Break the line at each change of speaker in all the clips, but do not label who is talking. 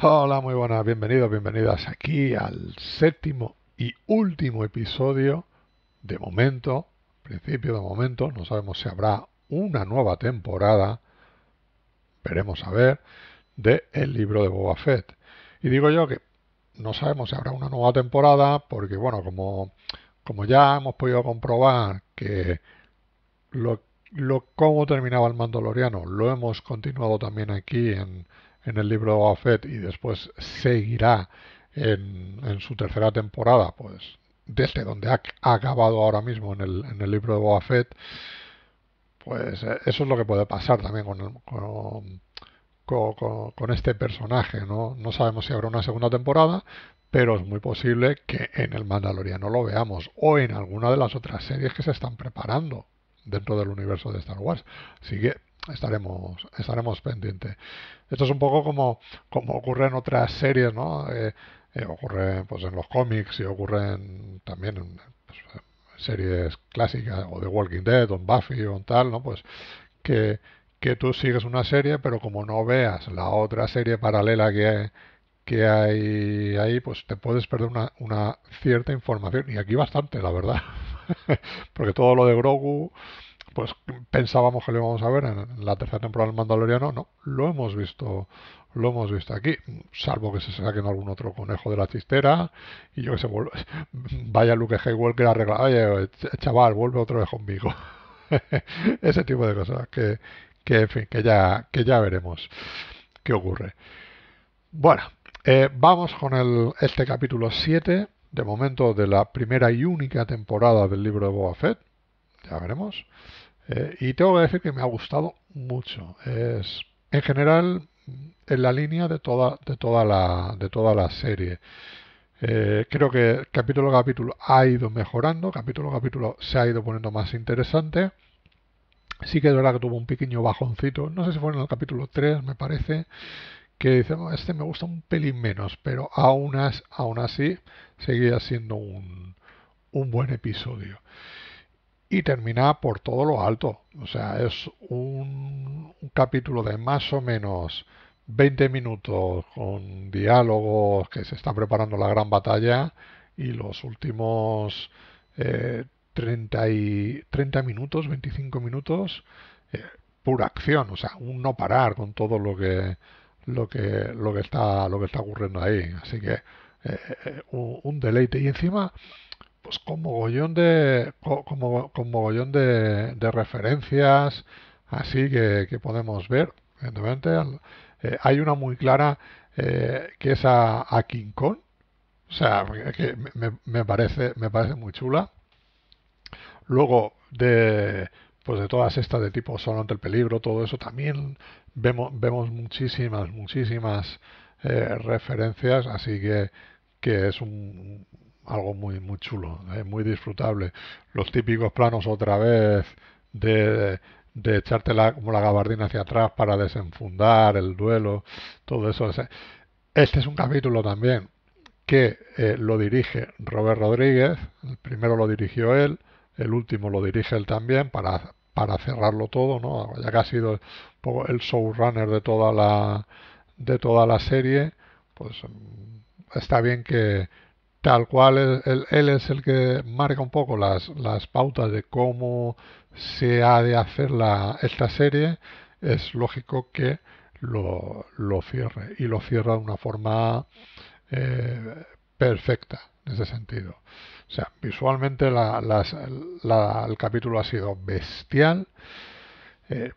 Hola, muy buenas, bienvenidos, bienvenidas aquí al séptimo y último episodio de momento, principio de momento, no sabemos si habrá una nueva temporada, veremos a ver, de El libro de Boba Fett. Y digo yo que no sabemos si habrá una nueva temporada porque, bueno, como, como ya hemos podido comprobar que lo, lo, cómo terminaba el Mandaloriano lo hemos continuado también aquí en en el libro de Fett y después seguirá en, su tercera temporada, pues desde donde ha, acabado ahora mismo en el, libro de Wafet, pues eh, eso es lo que puede pasar también con, con, este personaje, ¿no? sabemos si habrá una segunda temporada, pero es muy posible que en el Mandaloriano lo veamos o en alguna de las otras series que se están preparando dentro del universo de Star Wars. Así que estaremos, estaremos pendientes. Esto es un poco como, como ocurre en otras series, ¿no? Eh, eh, ocurre pues, en los cómics y ocurre también en pues, series clásicas o de Walking Dead o Buffy o tal, ¿no? Pues que, que tú sigues una serie, pero como no veas la otra serie paralela que hay, que hay ahí, pues te puedes perder una, una cierta información. Y aquí bastante, la verdad. Porque todo lo de Grogu pues pensábamos que lo íbamos a ver en la tercera temporada del Mandaloriano, no, lo hemos visto, lo hemos visto aquí, salvo que se saquen algún otro conejo de la chistera y yo que se vaya Luke Haywalker arregla, oye, chaval, vuelve otra vez conmigo. Ese tipo de cosas que, que ya, que ya veremos qué ocurre. Bueno, eh, vamos con este capítulo 7, de momento de la primera y única temporada del libro de Boba Fett. Ya veremos. Eh, y tengo que decir que me ha gustado mucho. Es, en general, en la línea de toda, de toda, la, de toda la serie. Eh, creo que capítulo a capítulo ha ido mejorando, capítulo a capítulo se ha ido poniendo más interesante. Sí que es verdad que tuvo un pequeño bajoncito, no sé si fue en el capítulo 3, me parece, que dice, este me gusta un pelín menos, pero aún, así seguía siendo un, un buen episodio y termina por todo lo alto. O sea, es un, capítulo de más o menos 20 minutos con diálogos que se está preparando la gran batalla y los últimos 30, eh, y, 30 minutos, 25 minutos, eh, pura acción, o sea, un no parar con todo lo que lo que lo que está lo que está ocurriendo ahí, así que eh, un, deleite y encima pues con mogollón de, como de, referencias así que, podemos ver. Evidentemente, eh, hay una muy clara eh, que es a, a, King Kong. O sea, que me, parece, me parece muy chula. Luego, de, pues de todas estas de tipo solo ante el peligro, todo eso, también vemos, vemos muchísimas, muchísimas eh, referencias, así que, que es un, algo muy, muy chulo, ¿eh? muy disfrutable. Los típicos planos otra vez de, de echarte la, como la gabardina hacia atrás para desenfundar el duelo, todo eso. Este es un capítulo también que eh, lo dirige Robert Rodríguez, el primero lo dirigió él, el último lo dirige él también para, para cerrarlo todo, ¿no? ya que ha sido el showrunner de toda la, de toda la serie, pues mm, está bien que, tal cual él, es el que marca un poco las, pautas de cómo se ha de hacer la, esta serie, es lógico que lo, cierre y lo cierra de una forma eh, perfecta en ese sentido. O sea, visualmente el capítulo ha sido bestial, eh,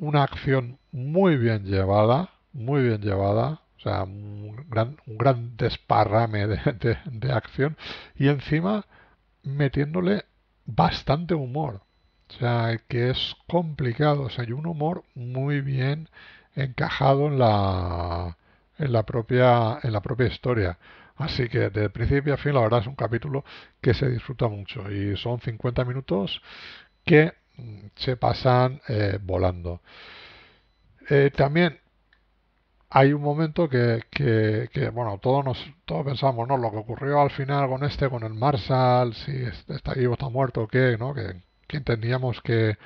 una acción muy bien llevada, muy bien llevada, un gran, desparrame de, acción y encima metiéndole bastante humor. O sea, que es complicado. hay un humor muy bien encajado en la, en la, propia, en la propia historia. Así que de principio a fin, la verdad es un capítulo que se disfruta mucho. Y son 50 minutos que se pasan eh, volando. Eh, también hay un momento que, bueno, todos nos todos pensamos, ¿no? Lo que ocurrió al final con este, con el Marshall, si está vivo, está muerto, o qué, ¿no? Que, entendíamos que,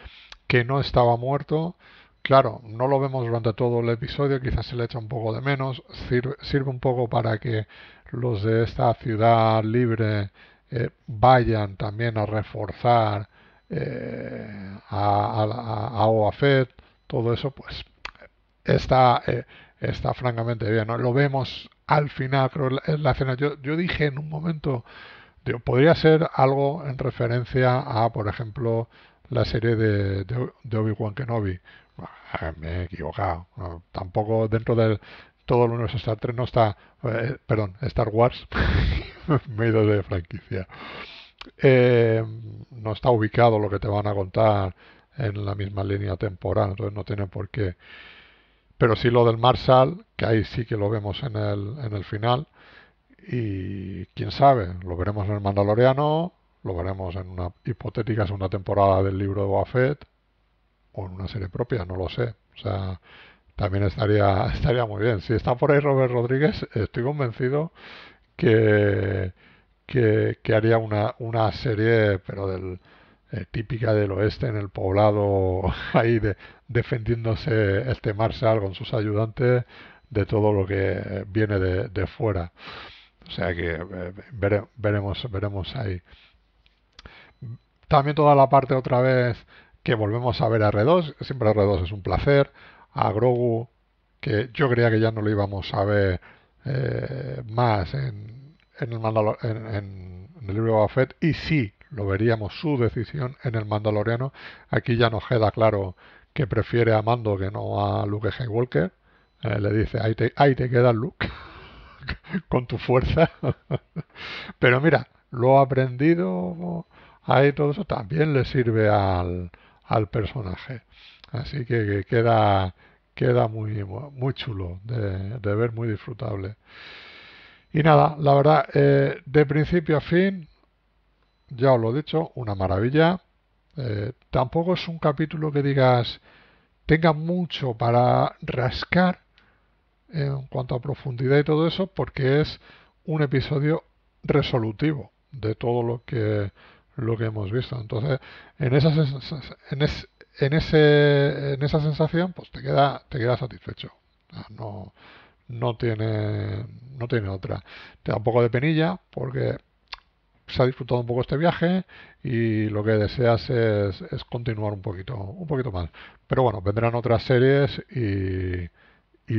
no estaba muerto. Claro, no lo vemos durante todo el episodio, quizás se le echa un poco de menos. Sirve, un poco para que los de esta ciudad libre eh, vayan también a reforzar eh, a, a, OAFED. Todo eso, pues, está... Eh, está francamente bien. ¿no? Lo vemos al final, creo, en la escena. Yo, yo dije en un momento, podría ser algo en referencia a, por ejemplo, la serie de, de, Obi-Wan Kenobi. Ah, me he equivocado. tampoco dentro de todo el universo Star Trek no está, eh, perdón, Star Wars, me he ido de franquicia. Eh, no está ubicado lo que te van a contar en la misma línea temporal, entonces no tiene por qué. Pero sí lo del Marshall, que ahí sí que lo vemos en el, en el final. Y quién sabe, lo veremos en el Mandaloriano, lo veremos en una hipotética segunda temporada del libro de Buffett o en una serie propia, no lo sé. O sea, también estaría, estaría muy bien. Si está por ahí Robert Rodríguez, estoy convencido que, que, que haría una, una serie, pero del, eh, típica del oeste en el poblado ahí defendiéndose este Marshall con sus ayudantes de todo lo que eh, viene de, fuera. O sea que eh, veremos, veremos ahí. También toda la parte otra vez que volvemos a ver a R2, siempre R2 es un placer, a Grogu, que yo creía que ya no lo íbamos a ver más en, en, el libro de Buffett, y sí, lo veríamos su decisión en el Mandaloriano. Aquí ya nos queda claro que prefiere a Mando que no a Luke Skywalker. Eh, le dice, ahí te, te queda Luke, con tu fuerza. Pero mira, lo aprendido ahí todo eso también le sirve al, al personaje. Así que, queda, queda muy, muy chulo de, ver, muy disfrutable. Y nada, la verdad, eh, de principio a fin, ya os lo he dicho, una maravilla. Eh, tampoco es un capítulo que digas tenga mucho para rascar en cuanto a profundidad y todo eso, porque es un episodio resolutivo de todo lo que lo que hemos visto. Entonces, en esa en, en ese en esa sensación, pues te queda te queda satisfecho. No no tiene no tiene otra. Te da un poco de penilla porque se ha disfrutado un poco este viaje y lo que deseas es, continuar un poquito, más. Pero bueno, vendrán otras series y,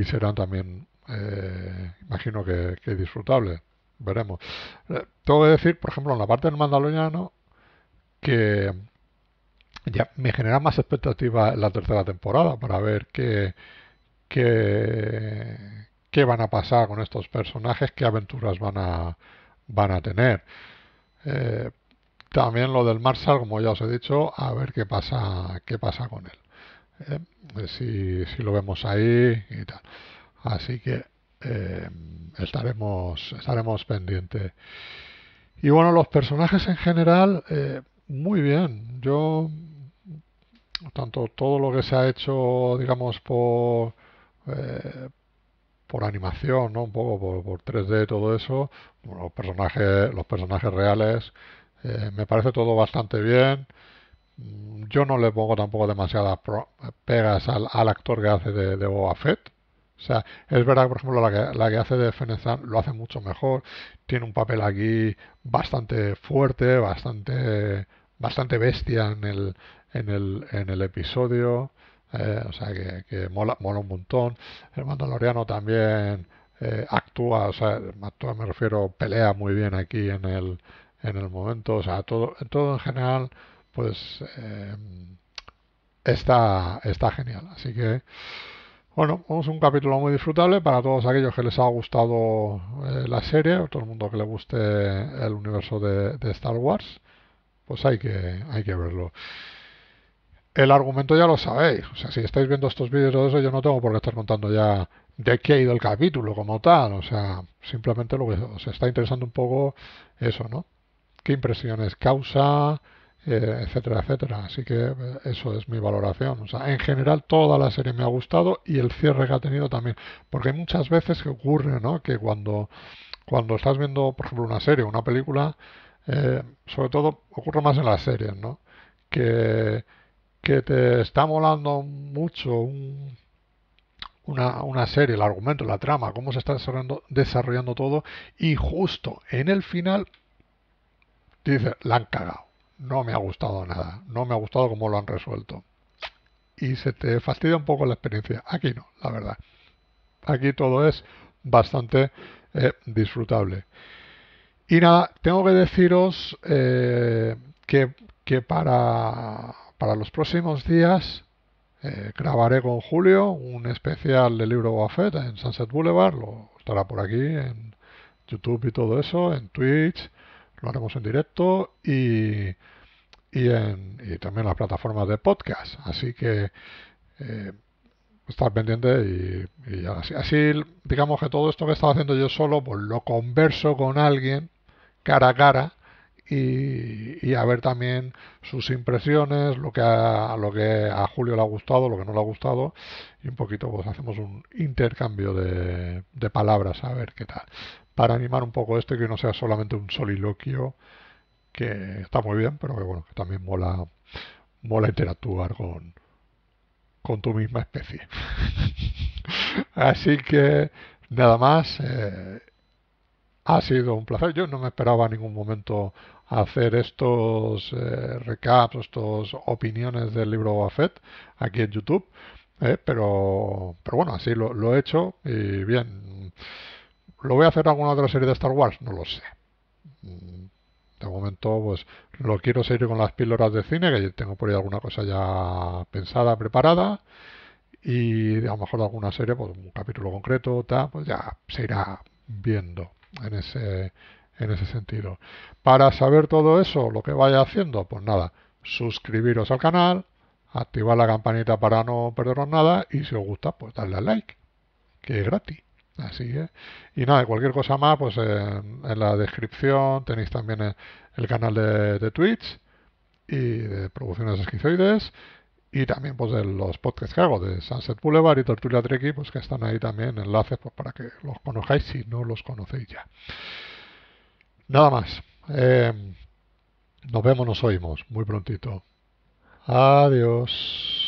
serán también, eh, imagino que, que, disfrutables. Veremos. Eh, tengo que decir, por ejemplo, en la parte del Mandaloriano, que ya me genera más expectativa en la tercera temporada para ver qué, qué, van a pasar con estos personajes, qué aventuras van a tener. Eh, también lo del Marshall, como ya os he dicho, a ver qué pasa, qué pasa con él. Eh, si, si, lo vemos ahí y tal. Así que eh, estaremos, estaremos pendientes. Y bueno, los personajes en general, muy bien. Yo, tanto todo lo que se ha hecho, digamos, por, por animación, ¿no? Un poco por, 3D, todo eso, los personajes, los personajes reales, eh, me parece todo bastante bien. Mm, yo no le pongo tampoco demasiadas pegas al, actor que hace de, Boba Fett. O sea, es verdad que, por ejemplo, la que, hace de Fenezan lo hace mucho mejor. Tiene un papel aquí bastante fuerte, bastante, bastante bestia en el, en el, en el episodio. Eh, o sea que, mola, mola un montón. El Mandaloriano también eh, actúa, o sea, actúa me refiero, pelea muy bien aquí en el, en el momento. O sea, todo, todo en general, pues eh, está, está genial. Así que, bueno, es un capítulo muy disfrutable para todos aquellos que les ha gustado la serie, o todo el mundo que le guste el universo de, de Star Wars, pues hay que, hay que verlo el argumento ya lo sabéis. O sea, si estáis viendo estos vídeos de eso, yo no tengo por qué estar contando ya de qué ha ido el capítulo como tal. O sea, simplemente lo que os está interesando un poco eso, ¿no? ¿Qué impresiones causa? Eh, etcétera, etcétera. Así que eh, eso es mi valoración. O sea, en general toda la serie me ha gustado y el cierre que ha tenido también. Porque hay muchas veces que ocurre, ¿no? Que cuando, cuando estás viendo, por ejemplo, una serie, o una película, eh, sobre todo ocurre más en las series, ¿no? Que que te está molando mucho una, serie, el argumento, la trama, cómo se está desarrollando, todo, y justo en el final dice, la han cagado, no me ha gustado nada, no me ha gustado cómo lo han resuelto. Y se te fastidia un poco la experiencia. Aquí no, la verdad. Aquí todo es bastante eh, disfrutable. Y nada, tengo que deciros eh, que para para los próximos días eh, grabaré con Julio un especial del libro Buffett en Sunset Boulevard. Lo estará por aquí en YouTube y todo eso, en Twitch. Lo haremos en directo y, y, en, y también las plataformas de podcast. Así que eh, estar pendiente y, así, así, digamos que todo esto que estaba haciendo yo solo, pues lo converso con alguien cara a cara y, a ver también sus impresiones, lo que a, lo que a Julio le ha gustado, lo que no le ha gustado, y un poquito pues hacemos un intercambio de, palabras a ver qué tal. Para animar un poco esto y que no sea solamente un soliloquio, que está muy bien, pero que bueno, que también mola, mola interactuar con, con tu misma especie. Así que nada más. Eh, ha sido un placer. Yo no me esperaba en ningún momento hacer estos eh, recaps, estas opiniones del libro Buffett aquí en YouTube, eh, pero, bueno, así lo, he hecho y bien. ¿Lo voy a hacer alguna otra serie de Star Wars? No lo sé. De momento, pues lo quiero seguir con las píldoras de cine, que tengo por ahí alguna cosa ya pensada, preparada y a lo mejor alguna serie, pues un capítulo concreto, tal, pues ya se irá viendo en ese, sentido. Para saber todo eso, lo que vaya haciendo, pues nada, suscribiros al canal, activar la campanita para no perderos nada y si os gusta, pues darle al like, que es gratis. Así es. Y nada, cualquier cosa más, pues en, la descripción tenéis también el, canal de, de, Twitch y de Producciones Esquizoides y también pues los podcasts que hago de Sunset Boulevard y Tortuga Treki, pues que están ahí también enlaces pues, para que los conozcáis si no los conocéis ya. Nada más. Em, nos vemos, nos oímos muy prontito. Adiós.